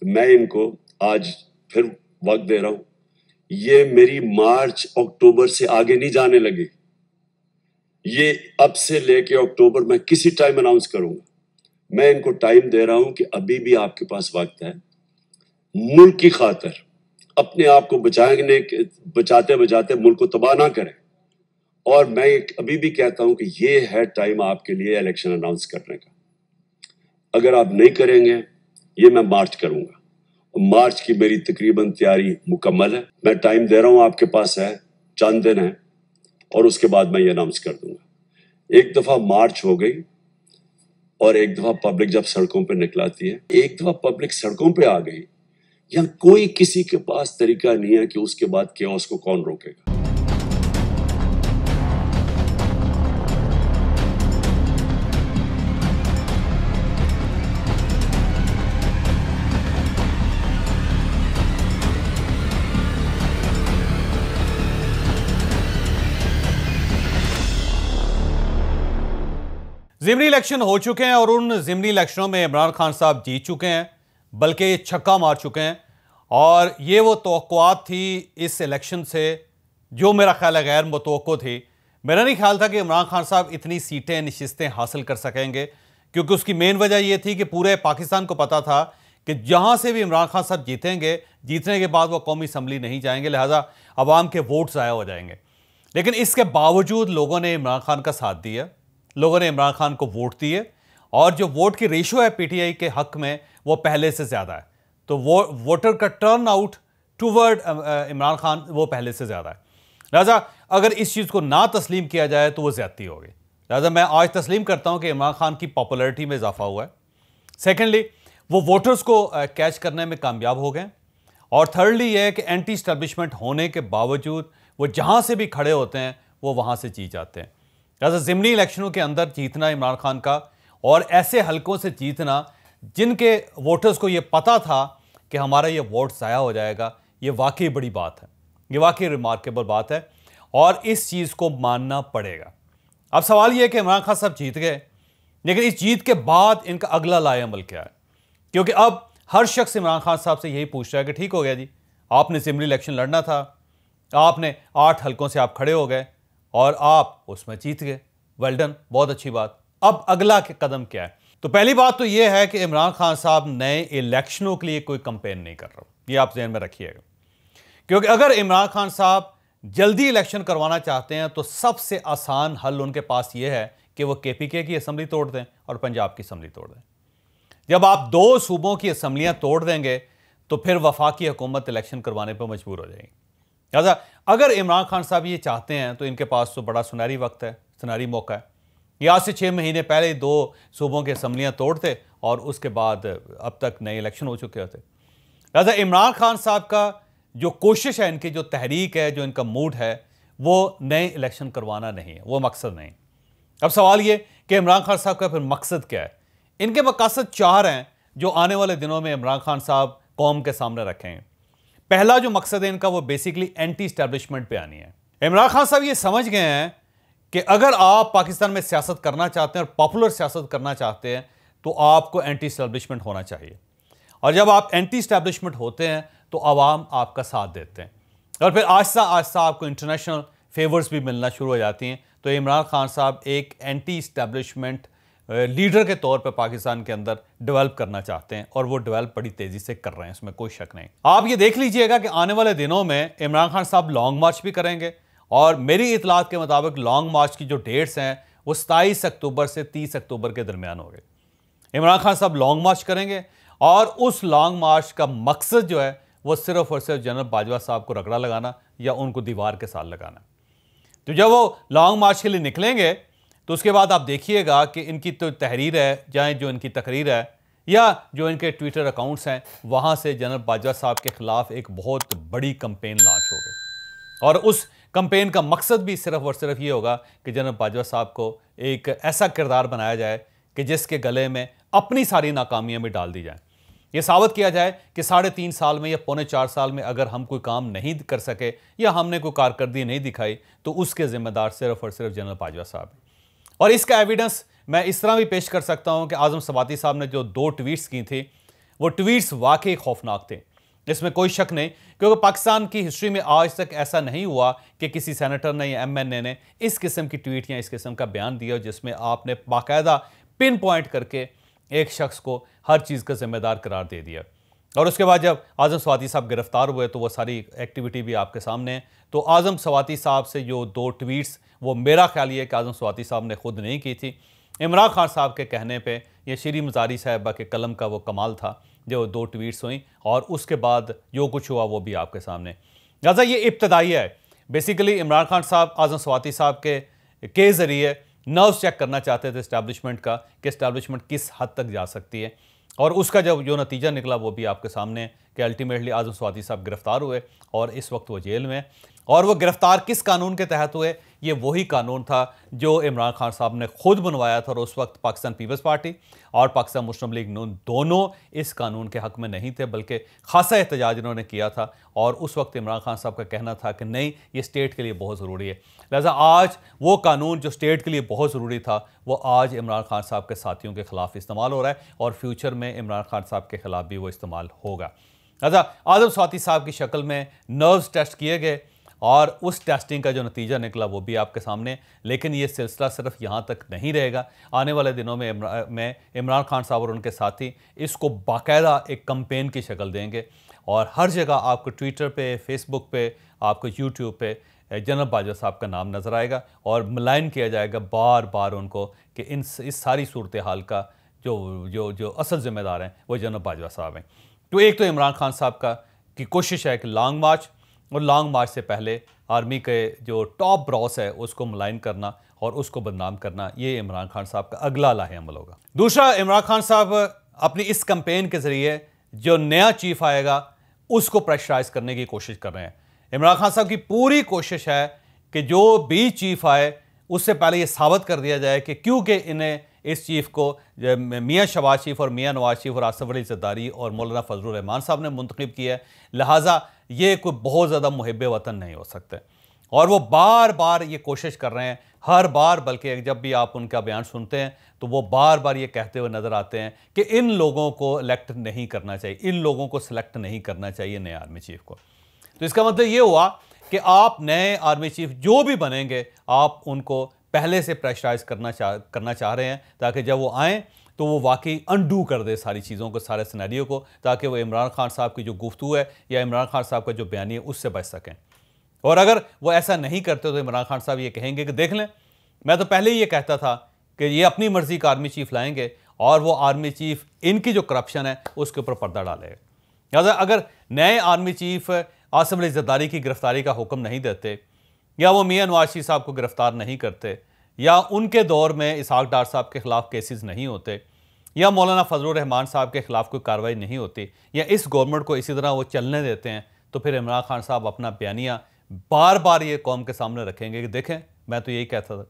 तो मैं इनको आज फिर वक्त दे रहा हूं ये मेरी मार्च अक्टूबर से आगे नहीं जाने लगी ये अब से लेके अक्टूबर मैं किसी टाइम अनाउंस करूंगा मैं इनको टाइम दे रहा हूं कि अभी भी आपके पास वक्त है मुल्क की खातर अपने आप को बचाने बचाते बचाते मुल्क को तबाह ना करें और मैं अभी भी कहता हूं कि ये है टाइम आपके लिए इलेक्शन अनाउंस करने का अगर आप नहीं करेंगे ये मैं मार्च करूंगा मार्च की मेरी तकरीबन तैयारी मुकम्मल है मैं टाइम दे रहा हूं आपके पास है चंद दिन है और उसके बाद मैं ये अनाउंस कर दूंगा एक दफ़ा मार्च हो गई और एक दफ़ा पब्लिक जब सड़कों पर निकलाती है एक दफ़ा पब्लिक सड़कों पर आ गई या कोई किसी के पास तरीका नहीं है कि उसके बाद के उसको कौन रोकेगा जिमनी इलेक्शन हो चुके हैं और उन जिमनी इलेक्शनों में इमरान खान साहब जीत चुके हैं बल्कि छक्का मार चुके हैं और ये वो तो थी इस इलेक्शन से जो मेरा ख्याल है गैर मुतव थी मेरा नहीं ख्याल था कि इमरान खान साहब इतनी सीटें नशस्तें हासिल कर सकेंगे क्योंकि उसकी मेन वजह यह थी कि पूरे पाकिस्तान को पता था कि जहाँ से भी इमरान खान साहब जीतेंगे जीतने के बाद वो कौमी असम्बली नहीं जाएंगे लिहाजा अवाम के वोट ज़ाया हो जाएंगे लेकिन इसके बावजूद लोगों ने इमरान खान का साथ दिया लोगों ने इमरान खान को वोट दिए और जो वोट की रेशियो है पीटीआई के हक में वो पहले से ज़्यादा है तो वो वोटर का turn out toward Imran Khan वो पहले से ज़्यादा है लिहाजा अगर इस चीज़ को ना तस्लीम किया जाए तो वो ज़्यादती होगी लिहाजा मैं आज तस्लीम करता हूँ कि इमरान खान की पॉपुलरिटी में इजाफा हुआ है सेकेंडली वो वोटर्स को कैच करने में कामयाब हो गए और थर्डली ये है कि एंटी स्टैब्लिशमेंट होने के बावजूद वो जहाँ से भी खड़े होते हैं वो वहाँ से जीत जाते हैं लिहाजा ज़मनी इलेक्शनों के अंदर जीतना इमरान खान का और ऐसे हलकों से जीतना जिनके वोटर्स को ये पता था कि हमारा ये वोट ज़ाया हो जाएगा ये वाकई बड़ी बात है ये वाकई रिमार्केबल बात है और इस चीज़ को मानना पड़ेगा अब सवाल ये है कि इमरान खान साहब जीत गए लेकिन इस जीत के बाद इनका अगला लाए क्या है क्योंकि अब हर शख्स इमरान खान साहब से यही पूछ रहा है कि ठीक हो गया जी आपने ज़िमनी इलेक्शन लड़ना था आपने आठ हलकों से आप खड़े हो गए और आप उसमें जीत गए वेल्डन बहुत अच्छी बात अब अगला कदम क्या है तो पहली बात तो यह है कि इमरान खान साहब नए इलेक्शनों के लिए कोई कंपेन नहीं कर रहा ये आप जहन में रखिएगा क्योंकि अगर इमरान खान साहब जल्दी इलेक्शन करवाना चाहते हैं तो सबसे आसान हल उनके पास ये है कि वो केपीके की असम्बली तोड़ दें और पंजाब की असम्बली तोड़ दें जब आप दो सूबों की असम्बलियां तोड़ देंगे तो फिर वफाकी हुकूमत इलेक्शन करवाने पर मजबूर हो जाएगी लिहाजा अगर इमरान खान साहब ये चाहते हैं तो इनके पास तो बड़ा सुनहरी वक्त है सुनहरी मौका है ये आज से छः महीने पहले दो सूबों की असम्बलियाँ तोड़ते और उसके बाद अब तक नए इलेक्शन हो चुके होते लिहाजा इमरान खान साहब का जो कोशिश है इनकी जो तहरीक है जो इनका मूड है वो नए इलेक्शन करवाना नहीं है वो मकसद नहीं अब सवाल ये कि इमरान खान साहब का फिर मकसद क्या है इनके मकासद चार हैं जो आने वाले दिनों में इमरान खान साहब कौम के सामने रखेंगे पहला जो मकसद है इनका वो बेसिकली एंटी स्टैब्लिशमेंट पे आनी है इमरान खान साहब ये समझ गए हैं कि अगर आप पाकिस्तान में सियासत करना चाहते हैं और पॉपुलर सियासत करना चाहते हैं तो आपको एंटी स्टैब्लिशमेंट होना चाहिए और जब आप एंटी स्टैब्लिशमेंट होते हैं तो आवाम आपका साथ देते हैं और फिर आहिस्ता आहिस्ता आपको इंटरनेशनल फेवर्स भी मिलना शुरू हो जाती हैं तो इमरान खान साहब एक एंटी स्टैब्लिशमेंट लीडर के तौर पर पाकिस्तान के अंदर डेवलप करना चाहते हैं और वो डेवलप बड़ी तेजी से कर रहे हैं इसमें कोई शक नहीं आप ये देख लीजिएगा कि आने वाले दिनों में इमरान खान साहब लॉन्ग मार्च भी करेंगे और मेरी इतलात के मुताबिक लॉन्ग मार्च की जो डेट्स हैं वो सताईस अक्टूबर से तीस अक्टूबर के दरमियान हो गए इमरान खान साहब लॉन्ग मार्च करेंगे और उस लॉन्ग मार्च का मकसद जो है वो सिर्फ और सिर्फ जनरल बाजवा साहब को रगड़ा लगाना या उनको दीवार के साथ लगाना तो जब वो लॉन्ग मार्च के लिए निकलेंगे तो उसके बाद आप देखिएगा कि इनकी तो तहरीर है या जो इनकी तकरीर है या जो इनके ट्विटर अकाउंट्स हैं वहाँ से जनरल बाजवा साहब के ख़िलाफ़ एक बहुत बड़ी कंपेन लॉन्च हो गई और उस कंपेन का मकसद भी सिर्फ और सिर्फ ये होगा कि जनरल बाजवा साहब को एक ऐसा किरदार बनाया जाए कि जिसके गले में अपनी सारी नाकामियाँ भी डाल दी जाएँ ये साबित किया जाए कि साढ़े तीन साल में या पौने चार साल में अगर हम कोई काम नहीं कर सके या हमने कोई कारकर्दगी नहीं दिखाई तो उसके ज़िम्मेदार सिर्फ और सिर्फ जनरल बाजवा साहब हैं और इसका एविडेंस मैं इस तरह भी पेश कर सकता हूँ कि आज़म सबाती साहब ने जो दो ट्वीट्स की थी वो ट्वीट्स वाकई खौफनाक थे इसमें कोई शक नहीं क्योंकि पाकिस्तान की हिस्ट्री में आज तक ऐसा नहीं हुआ कि किसी सेनेटर ने या एमएनए ने इस किस्म की ट्वीट या इस किस्म का बयान दिया जिसमें आपने बाकायदा पिन पॉइंट करके एक शख्स को हर चीज़ का जिम्मेदार करार दे दिया और उसके बाद जब आज़म स्वाति साहब गिरफ़्तार हुए तो वो सारी एक्टिविटी भी आपके सामने है तो आज़म स्वाति साहब से जो दो ट्वीट्स वो मेरा ख्याल ये कि आज़म स्वाति साहब ने खुद नहीं की थी इमरान खान साहब के कहने पे ये श्री मजारी साहबा के कलम का वो कमाल था जो दो ट्वीट्स हुई और उसके बाद जो कुछ हुआ वो भी आपके सामने लिहाजा ये इब्तदाई है बेसिकली इमरान खान साहब आज़म सवाती साहब के के ज़रिए नर्व चेक करना चाहते थे इस्टेबलिशमेंट का कि इस्टेबलिशमेंट किस हद तक जा सकती है और उसका जब जो नतीजा निकला वो भी आपके सामने कि अल्टीमेटली आजम स्वाति साहब गिरफ्तार हुए और इस वक्त वो जेल में और वो गिरफ्तार किस कानून के तहत हुए ये वही कानून था जो इमरान खान साहब ने खुद बनवाया था और उस वक्त पाकिस्तान पीपल्स पार्टी और पाकिस्तान मुस्लिम लीग नून दोनों इस कानून के हक में नहीं थे बल्कि खासा एहतजाज इन्होंने किया था और उस वक्त इमरान खान साहब का कहना था कि नहीं ये स्टेट के लिए बहुत ज़रूरी है लिहाजा आज वो कानून जो स्टेट के लिए बहुत ज़रूरी था वो आज इमरान खान साहब के साथियों के ख़िलाफ़ इस्तेमाल हो रहा है और फ्यूचर में इमरान खान साहब के ख़िलाफ़ भी वो इस्तेमाल होगा लिहाजा आजम स्वाति साहब की शक्ल में नर्व्स टेस्ट किए गए और उस टेस्टिंग का जो नतीजा निकला वो भी आपके सामने लेकिन ये सिलसिला सिर्फ यहाँ तक नहीं रहेगा आने वाले दिनों में मैं इमरान खान साहब और उनके साथी इसको बाकायदा एक कंपेन की शक्ल देंगे और हर जगह आपको ट्विटर पे फेसबुक पे आपको यूट्यूब पे जनरल बाजवा साहब का नाम नज़र आएगा और मलाइन किया जाएगा बार बार उनको कि इन इस सारी सूरत हाल का जो जो जो असल ज़िम्मेदार हैं वो जनरल बाजवा साहब हैं तो एक तो इमरान खान साहब का की कोशिश है कि लॉन्ग मार्च और लॉन्ग मार्च से पहले आर्मी के जो टॉप ब्रॉस है उसको मुलायम करना और उसको बदनाम करना ये इमरान खान साहब का अगला लाहे अमल होगा दूसरा इमरान खान साहब अपनी इस कंपेन के ज़रिए जो नया चीफ आएगा उसको प्रेशराइज करने की कोशिश कर रहे हैं इमरान खान साहब की पूरी कोशिश है कि जो भी चीफ आए उससे पहले ये साबित कर दिया जाए कि क्योंकि इन्हें इस चीफ को मियाँ शबाज शरीफ और मियाँ नवाज शरीफ और आसफ़ अली जद्दारी और मौलाना फजल रहमान साहब ने मुंतखब किया है लिहाजा ये कोई बहुत ज़्यादा मुहब वतन नहीं हो सकते और वो बार बार ये कोशिश कर रहे हैं हर बार बल्कि जब भी आप उनका बयान सुनते हैं तो वो बार बार ये कहते हुए नज़र आते हैं कि इन लोगों को इलेक्ट नहीं करना चाहिए इन लोगों को सिलेक्ट नहीं करना चाहिए नए आर्मी चीफ को तो इसका मतलब ये हुआ कि आप नए आर्मी चीफ जो भी बनेंगे आप उनको पहले से प्रेशराइज करना चाह करना चाह रहे हैं ताकि जब वो आएँ तो वो वाकई अनडू कर दे सारी चीज़ों को सारे सिनेरियो को ताकि वो इमरान खान साहब की जो गुफ्तु है या इमरान खान साहब का जो बयानी है उससे बच सकें और अगर वो ऐसा नहीं करते तो इमरान खान साहब ये कहेंगे कि देख लें मैं तो पहले ही ये कहता था कि ये अपनी मर्ज़ी का आर्मी चीफ लाएंगे और वो आर्मी चीफ इनकी जो करप्शन है उसके ऊपर पर्दा डालेगा लिहाजा अगर नए आर्मी चीफ आसम जद्दारी की गिरफ़्तारी का हुक्म नहीं देते या वो मियाँ नवाज साहब को गिरफ़्तार नहीं करते या उनके दौर में इसहाक डार साहब के ख़िलाफ़ केसेस नहीं होते या मौलाना फजल रहमान साहब के ख़िलाफ़ कोई कार्रवाई नहीं होती या इस गवर्नमेंट को इसी तरह वो चलने देते हैं तो फिर इमरान खान साहब अपना बयानिया बार बार ये कौम के सामने रखेंगे कि देखें मैं तो यही कहता था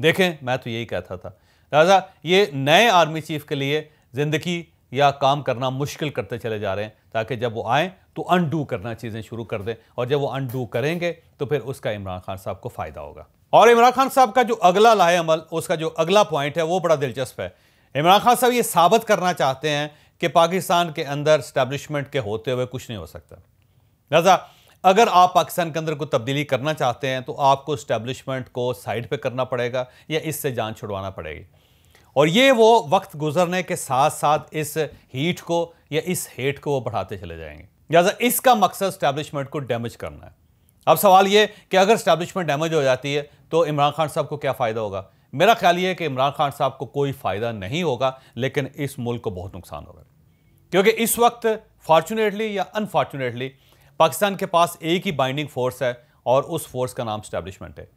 देखें मैं तो यही कहता था लिहाजा ये नए आर्मी चीफ के लिए ज़िंदगी या काम करना मुश्किल करते चले जा रहे हैं ताकि जब वो आएँ तो अनडू करना चीज़ें शुरू कर दें और जब वो अनडू करेंगे तो फिर उसका इमरान खान साहब को फ़ायदा होगा और इमरान खान साहब का जो अगला लाए अमल उसका जो अगला पॉइंट है वो बड़ा दिलचस्प है इमरान खान साहब ये साबित करना चाहते हैं कि पाकिस्तान के अंदर स्टैब्लिशमेंट के होते हुए कुछ नहीं हो सकता लिहाजा अगर आप पाकिस्तान के अंदर कोई तब्दीली करना चाहते हैं तो आपको स्टैब्लिशमेंट को साइड पे करना पड़ेगा या इससे जान छुड़वाना पड़ेगी और ये वो वक्त गुजरने के साथ साथ इस हीट को या इस हेट को वो बढ़ाते चले जाएंगे लिहाजा इसका मकसद स्टैब्लिशमेंट को डैमेज करना है अब सवाल ये कि अगर स्टैब्लिशमेंट डैमेज हो जाती है तो इमरान खान साहब को क्या फ़ायदा होगा मेरा ख्याल ये है कि इमरान खान साहब को कोई फ़ायदा नहीं होगा लेकिन इस मुल्क को बहुत नुकसान होगा क्योंकि इस वक्त फॉर्चुनेटली या अनफॉर्चुनेटली पाकिस्तान के पास एक ही बाइंडिंग फोर्स है और उस फोर्स का नाम स्टैब्लिशमेंट है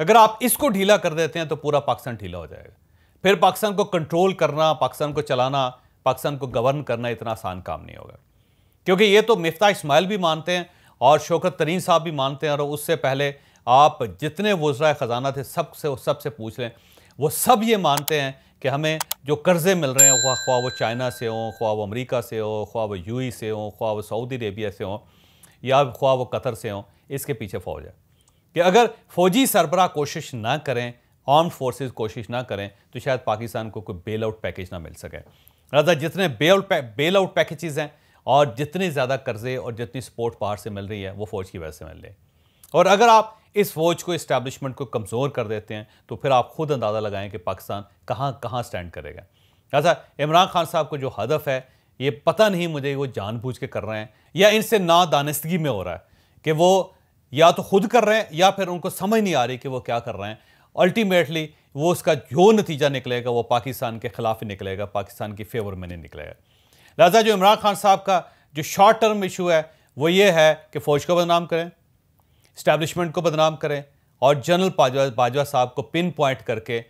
अगर आप इसको ढीला कर देते हैं तो पूरा पाकिस्तान ढीला हो जाएगा फिर पाकिस्तान को कंट्रोल करना पाकिस्तान को चलाना पाकिस्तान को गवर्न करना इतना आसान काम नहीं होगा क्योंकि ये तो मिफ्ता इस्माइल भी मानते हैं और शौकत तरीन साहब भी मानते हैं और उससे पहले आप जितने वज्रा ख़जाना थे सब से सब से पूछ लें वो सब ये मानते हैं कि हमें जो कर्ज़े मिल रहे हैं ख्वा वो चाइना से हों ख्वा वो अमरीका से हो ख्वा वो यू से हों ख्वा वो सऊदी अरेबिया से हों या ख्वा वो कतर से हों इसके पीछे फ़ौज है कि अगर फ़ौजी सरबरा कोशिश ना करें आर्म फोर्सेस कोशिश ना करें तो शायद पाकिस्तान को कोई बेल आउट पैकेज ना मिल सके लिहाजा जितने बेल आउट बेल आउट हैं और जितने ज़्यादा कर्जे और जितनी सपोर्ट बाहर से मिल रही है वो फ़ौज की वजह से मिल रही है और अगर आप इस फौज को इस्टेबलिशमेंट को कमज़ोर कर देते हैं तो फिर आप खुद अंदाज़ा लगाएं कि पाकिस्तान कहाँ कहाँ स्टैंड करेगा ऐसा अच्छा, इमरान खान साहब का जो हदफ है ये पता नहीं मुझे वो जानबूझ के कर रहे हैं या इनसे ना नादानस्तगी में हो रहा है कि वो या तो खुद कर रहे हैं या फिर उनको समझ नहीं आ रही कि वो क्या कर रहे हैं अल्टीमेटली वो उसका जो नतीजा निकलेगा वो पाकिस्तान के ख़िलाफ़ ही निकलेगा पाकिस्तान की फेवर में नहीं निकलेगा लिहाजा जो इमरान खान साहब का जो शॉर्ट टर्म इशू है वो ये है कि फ़ौज को बदनाम करें इस्टेबलिशमेंट को बदनाम करें और जनरल बाजवा बाजवा साहब को पिन पॉइंट करके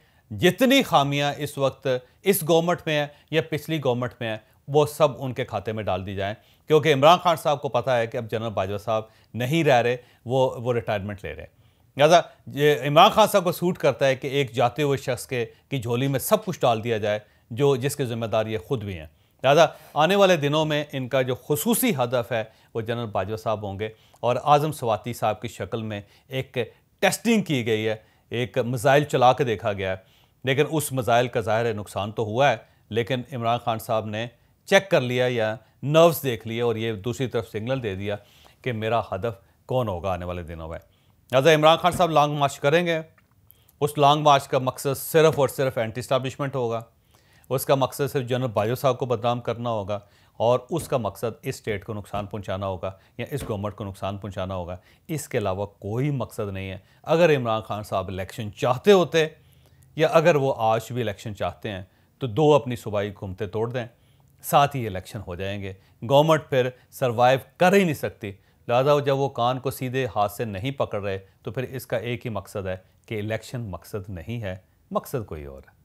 जितनी खामियां इस वक्त इस गवर्नमेंट में है या पिछली गवर्नमेंट में है वो सब उनके खाते में डाल दी जाएं क्योंकि इमरान खान साहब को पता है कि अब जनरल बाजवा साहब नहीं रह रहे वो वो रिटायरमेंट ले रहे हैं लिहाजा इमरान खान साहब को सूट करता है कि एक जाते हुए शख्स के की झोली में सब कुछ डाल दिया जाए जो जिसके ज़िम्मेदार ये खुद भी हैं लिहाजा आने वाले दिनों में इनका जो खसूसी हदफ है वो जनरल बाजवा साहब होंगे और आज़म सवाती साहब की शक्ल में एक टेस्टिंग की गई है एक मिज़ाइल चला के देखा गया है लेकिन उस मिज़ाइल का ज़ाहिर है नुकसान तो हुआ है लेकिन इमरान खान साहब ने चेक कर लिया या नर्व्स देख लिए और ये दूसरी तरफ सिग्नल दे दिया कि मेरा हदफ कौन होगा आने वाले दिनों में लिहाजा इमरान खान साहब लॉन्ग मार्च करेंगे उस लॉन्ग मार्च का मकसद सिर्फ और सिर्फ एंटी इस्टबलिशमेंट होगा उसका मकसद सिर्फ जनरल बाजवा साहब को बदनाम करना होगा और उसका मकसद इस स्टेट को नुकसान पहुंचाना होगा या इस गवर्नमेंट को नुकसान पहुंचाना होगा इसके अलावा कोई मकसद नहीं है अगर इमरान खान साहब इलेक्शन चाहते होते या अगर वो आज भी इलेक्शन चाहते हैं तो दो अपनी सूबाई घूमते तोड़ दें साथ ही इलेक्शन हो जाएंगे गवर्नमेंट फिर सर्वाइव कर ही नहीं सकती लिहाजा जब वो कान को सीधे हाथ से नहीं पकड़ रहे तो फिर इसका एक ही मकसद है कि इलेक्शन मकसद नहीं है मकसद कोई और है